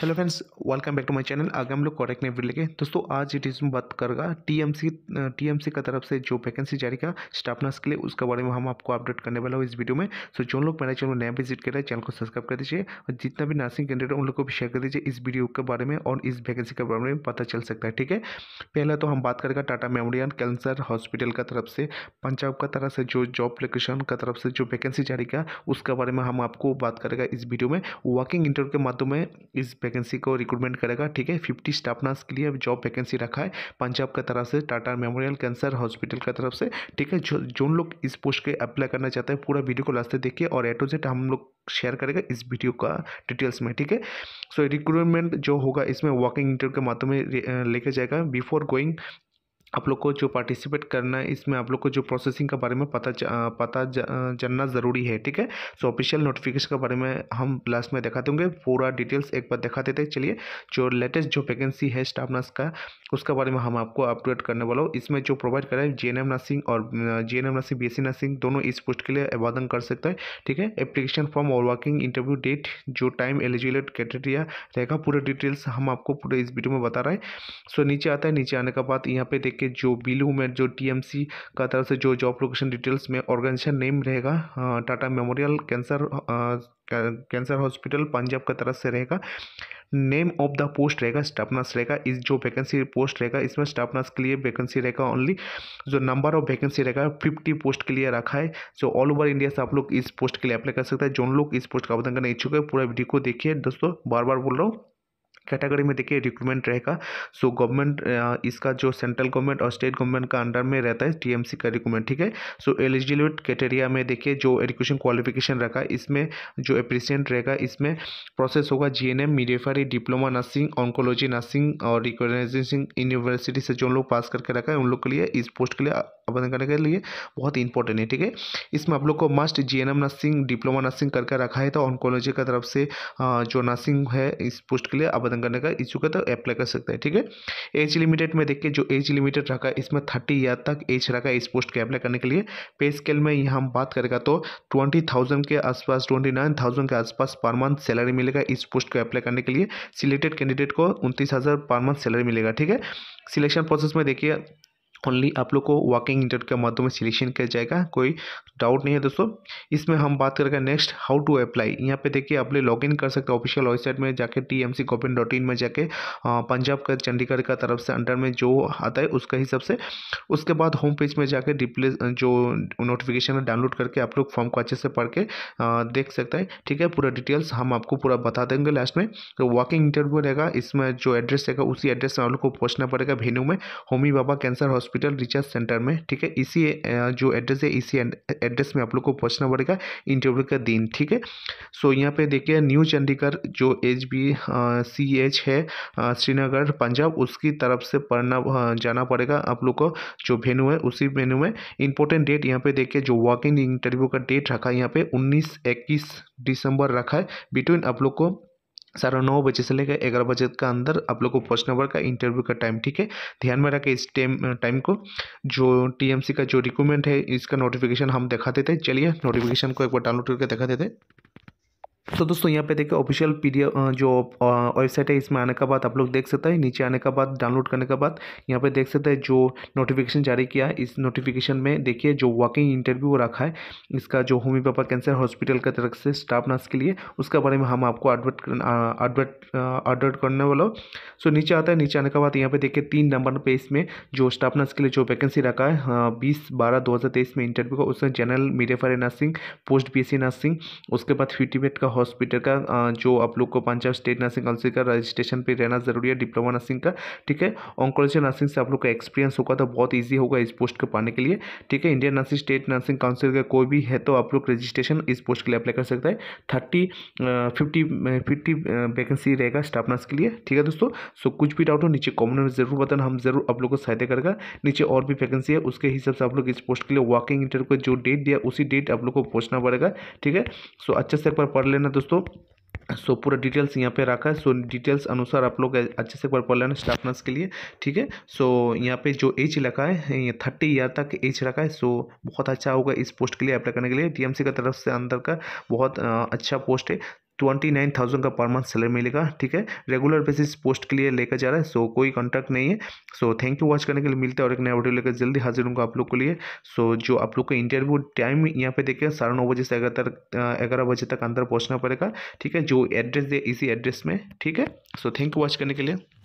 hello friends welcome back to my channel आगे हम लोग कॉरेक्ट में लेके दोस्तों आज इट इज बात करेगा टीएमसी टीएमसी का तरफ से जो वैकेंसी जारी का स्टाफ नर्स के लिए उसके बारे में हम आपको अपडेट करने वाला हूँ इस वीडियो में सो जो लोग मेरा चैनल नया विजिट कर रहे हैं चैनल को सब्सक्राइब कर दीजिए और जितना भी नर्सिंग कैंडिडेट उन लोग को भी शेयर कर दीजिए इस वीडियो के बारे में और इस वैकेंसी के बारे में पता चल सकता है ठीक है पहले तो हम बात करेगा टाटा मेमोरियल कैंसर हॉस्पिटल का तरफ से पंजाब का तरफ से जो जॉब लोकेशन का तरफ से जो वैकेंसी जारी का उसके बारे में हम आपको बात करेगा इस वीडियो में वर्किंग इंटरव्यू के माध्यम में इस वैकेंसी को रिक्रूटमेंट करेगा ठीक है फिफ्टी स्टाफ नर्स के लिए जॉब वैकेंसी रखा है पंजाब का तरफ से टाटा मेमोरियल कैंसर हॉस्पिटल का तरफ से ठीक है जो जो लोग इस पोस्ट के अप्लाई करना चाहते हैं पूरा वीडियो को लास्ट से देखिए और एटो जेट हम लोग शेयर करेगा इस वीडियो का डिटेल्स में ठीक है सो रिक्रूटमेंट जो होगा इसमें वॉकिंग इंटरव्यू के माध्यम में लेके जाएगा बिफोर गोइंग आप लोग को जो पार्टिसिपेट करना है इसमें आप लोग को जो प्रोसेसिंग के बारे में पता च, पता जानना ज़रूरी है ठीक है सो ऑफिशियल नोटिफिकेशन के बारे में हम लास्ट में दिखा देंगे पूरा डिटेल्स एक बार दिखा देते चलिए जो लेटेस्ट जो वैकेंसी है स्टाफ नर्स का उसके बारे में हम आपको अपडेट करने वाला हूँ इसमें जो provide J N M nursing और जे नर्सिंग बी नर्सिंग दोनों इस पोस्ट के लिए आवेदन कर सकते हैं ठीक है एप्लीकेशन फॉर्म और वर्किंग इंटरव्यू डेट जो टाइम एलिजिबल क्राइटेरिया रहेगा पूरा डिटेल्स हम आपको पूरे इस वीडियो में बता रहे हैं सो नीचे आता है नीचे आने के बाद यहाँ पे देख के के जो बिलू में जो टीएमसी का तरफ से जो जॉब लोकेशन डिटेल्स में ऑर्गेनाइजेशन नेम रहेगा Tata memorial cancer cancer hospital Punjab का तरफ से रहेगा नेम ऑफ द पोस्ट रहेगा स्टाफ नर्स रहेगा इस जो वैकेंसी पोस्ट रहेगा इसमें स्टाफ नर्स के लिए वैकेंसी रहेगा ओनली जो नंबर ऑफ वैकेंसी रहेगा फिफ्टी पोस्ट के लिए रखा है सो ऑल ओवर इंडिया से आप लोग इस पोस्ट के लिए अप्लाई कर सकते हैं जो लोग इस पोस्ट का आवेदन करना इच्छुक है पूरा वीडियो को देखिए दोस्तों बार बार बोल रहा हूँ कैटेगरी में देखिए रिक्रूटमेंट रहेगा सो गवर्नमेंट इसका जो सेंट्रल गवर्नमेंट और स्टेट गवर्नमेंट का अंडर में रहता है टीएमसी का रिक्रूटमेंट ठीक है सो एलिजिबिलिट क्राइटेरिया में देखिए जो एजुकेशन क्वालिफिकेशन रखा है इसमें जो एप्रिसियंट रहेगा इसमें प्रोसेस होगा G N diploma nursing oncology nursing और रिकॉग्नाइजिंग यूनिवर्सिटी से जो लोग पास करके रखा है उन लोग के लिए इस पोस्ट के लिए आवेदन करने के लिए बहुत इंपॉर्टेंट है ठीक है इसमें आप लोग को must G N M nursing diploma nursing करके रखा है तो ऑनकोलॉजी की तरफ से जो नर्सिंग है इस पोस्ट के लिए आवेदन आवेदन करने का इच्छुक है तो अप्लाई कर सकते हैं ठीक है एज लिमिटेड में देखिए जो एज लिमिटेड रखा है इसमें थर्टी ईयर तक एज रखा है इस पोस्ट के अप्लाई करने के लिए पे स्केल में यहाँ हम बात करेगा तो ट्वेंटी थाउजेंड के आसपास ट्वेंटी नाइन थाउजेंड के आसपास पर मंथ सैलरी मिलेगा इस पोस्ट को अप्लाई करने के लिए सिलेक्टेड कैंडिडेट को उनतीस हज़ार पर मंथ सैलरी मिलेगा ठीक है सिलेक्शन प्रोसेस में देखिए ओनली आप लोग को वॉकिंग इंटरव्यू के माध्यम से सिलेक्शन किया जाएगा कोई डाउट नहीं है दोस्तों इसमें हम बात करेंगे नेक्स्ट हाउ टू अप्लाई यहाँ पे देखिए आप लोग लॉग इन कर सकते हैं ऑफिशियल वेबसाइट में जाके T M C dot in में जाके पंजाब का चंडीगढ़ का तरफ से अंडर में जो आता है उसका हिसाब से उसके बाद होम पेज में जाके डिप्ले जो नोटिफिकेशन है डाउनलोड करके आप लोग फॉर्म को अच्छे से पढ़ के देख सकते हैं ठीक है पूरा डिटेल्स हम आपको पूरा बता देंगे लास्ट में तो वॉकिंग इंटरव्यू रहेगा इसमें जो एड्रेस रहेगा उसी एड्रेस में आप लोग को पहुँचना पड़ेगा वेन्यू में Homi Bhabha cancer hospital hospital research centre में ठीक है इसी जो एड्रेस है इसी एड्रेस में आप लोग को पहुँचना पड़ेगा इंटरव्यू का दिन ठीक है सो यहाँ पे देखिए न्यू चंडीगढ़ जो एच बी सी एच है श्रीनगर पंजाब उसकी तरफ से पढ़ना जाना पड़ेगा आप लोग को जो वेन्यू है उसी वेन्यू में इंपॉर्टेंट डेट यहाँ पे देखिए जो वॉक इन इंटरव्यू का डेट रखा है यहाँ पे उन्नीस इक्कीस दिसंबर रखा है बिटवीन आप लोग को साढ़े नौ बजे से लेकर ग्यारह बजे का अंदर आप लोग को फर्स्ट नंबर का इंटरव्यू का टाइम ठीक है ध्यान में रखें इस टाइम टाइम को जो टीएमसी का जो रिक्रूटमेंट है इसका नोटिफिकेशन हम दिखा देते हैं चलिए नोटिफिकेशन को एक बार डाउनलोड करके दिखा देते हैं तो दोस्तों यहाँ पे देखिए ऑफिशियल पीडीएफ जो वेबसाइट है इसमें आने का बाद आप लोग देख सकते हैं नीचे आने का बाद डाउनलोड करने का बाद यहाँ पे देख सकते हैं जो नोटिफिकेशन जारी किया है इस नोटिफिकेशन में देखिए जो वॉकिंग इंटरव्यू रखा है इसका जो होमी पापा कैंसर हॉस्पिटल की तरफ से स्टाफ नर्स के लिए उसके बारे में हम आपको एडवर्ट एडवर्ट एडवर्ट करने वाला हो सो नीचे आता है नीचे आने के बाद यहाँ पर देखिए तीन नंबर पे इसमें जो स्टाफ नर्स के लिए जो वैकेंसी रखा है बीस बारह दो में इंटरव्यू का उसमें general media for nursing post B nursing उसके बाद फिफ्टी बेड का हॉस्पिटल का जो आप लोग को पंजाब स्टेट नर्सिंग काउंसिल का रजिस्ट्रेशन पे रहना ज़रूरी है डिप्लोमा नर्सिंग का ठीक है ऑनकोलॉजी नर्सिंग से आप लोग का एक्सपीरियंस होगा तो बहुत ईजी होगा इस पोस्ट को पाने के लिए ठीक है Indian nursing state nursing council का कोई भी है तो आप लोग रजिस्ट्रेशन इस पोस्ट के लिए अप्लाई कर सकता है थर्टी फिफ्टी फिफ्टी वैकेंसी रहेगा स्टाफ नर्स के लिए ठीक है दोस्तों सो कुछ भी डाउट हो नीचे कॉमेंट में जरूर बताना हम जरूर आप लोग को सहायता करेगा नीचे और भी वैकेंसी है उसके हिसाब से आप लोग इस पोस्ट के लिए वॉकिंग इंटरव्यू का जो डेट दिया उसी डेट आप लोग को पहुँचना पड़ेगा ठीक है सो अच्छे से एक बार पढ़ लेना करना दोस्तों सो so, पूरा डिटेल्स यहाँ पे रखा है सो so, डिटेल्स अनुसार आप लोग अच्छे से एक बार पढ़ लेना स्टाफ नर्स के लिए ठीक है सो so, यहाँ पे जो एज रखा है थर्टी ईयर तक एज रखा है सो so, बहुत अच्छा होगा इस पोस्ट के लिए अप्लाई करने के लिए टीएमसी की तरफ से अंदर का बहुत अच्छा पोस्ट है ट्वेंटी नाइन थाउजेंड का पर मंथ सैलरी मिलेगा ठीक है रेगुलर बेसिस पोस्ट के लिए लेकर जा रहा है सो so, कोई कॉन्टैक्ट नहीं है सो थैंक यू वॉच करने के लिए मिलते हैं और एक नया वीडियो लेकर जल्दी हाजिर हूँ आप लोग के लिए सो so, जो आप लोग का इंटरव्यू टाइम यहाँ पे देखिए साढ़े नौ बजे से ग्यारह ग्यारह बजे तक अंदर पहुँचना पड़ेगा ठीक है जो एड्रेस दे इसी एड्रेस में ठीक है सो थैंक यू वॉच करने के लिए